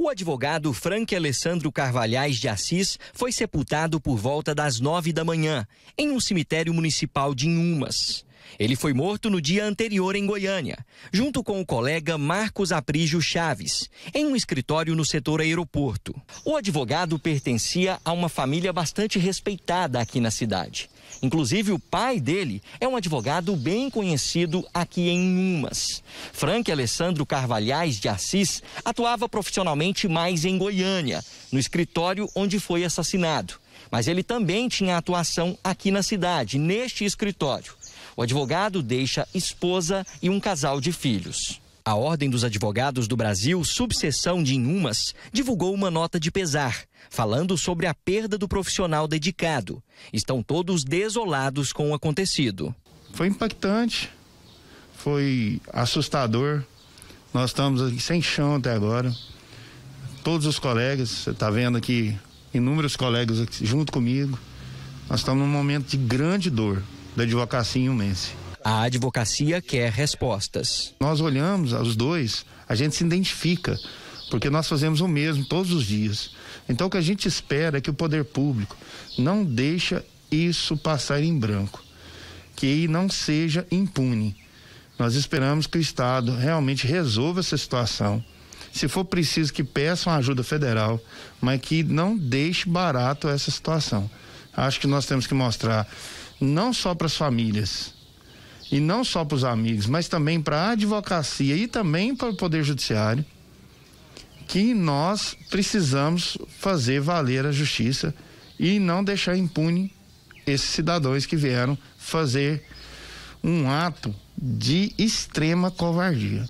O advogado Frank Alessandro Carvalhais de Assis foi sepultado por volta das nove da manhã, em um cemitério municipal de Inhumas. Ele foi morto no dia anterior em Goiânia, junto com o colega Marcos Aprígio Chaves, em um escritório no setor aeroporto. O advogado pertencia a uma família bastante respeitada aqui na cidade. Inclusive, o pai dele é um advogado bem conhecido aqui em Umas. Frank Alessandro Carvalhais de Assis atuava profissionalmente mais em Goiânia, no escritório onde foi assassinado. Mas ele também tinha atuação aqui na cidade, neste escritório. O advogado deixa esposa e um casal de filhos. A Ordem dos Advogados do Brasil, subseção de Inhumas, divulgou uma nota de pesar, falando sobre a perda do profissional dedicado. Estão todos desolados com o acontecido. Foi impactante, foi assustador. Nós estamos sem chão até agora. Todos os colegas, você está vendo aqui inúmeros colegas junto comigo. Nós estamos num momento de grande dor da advocacia em Umense. A advocacia quer respostas. Nós olhamos os dois, a gente se identifica, porque nós fazemos o mesmo todos os dias. Então o que a gente espera é que o poder público não deixa isso passar em branco, que não seja impune. Nós esperamos que o Estado realmente resolva essa situação. Se for preciso que peçam ajuda federal, mas que não deixe barato essa situação acho que nós temos que mostrar não só para as famílias e não só para os amigos, mas também para a advocacia e também para o Poder Judiciário, que nós precisamos fazer valer a justiça e não deixar impune esses cidadãos que vieram fazer um ato de extrema covardia.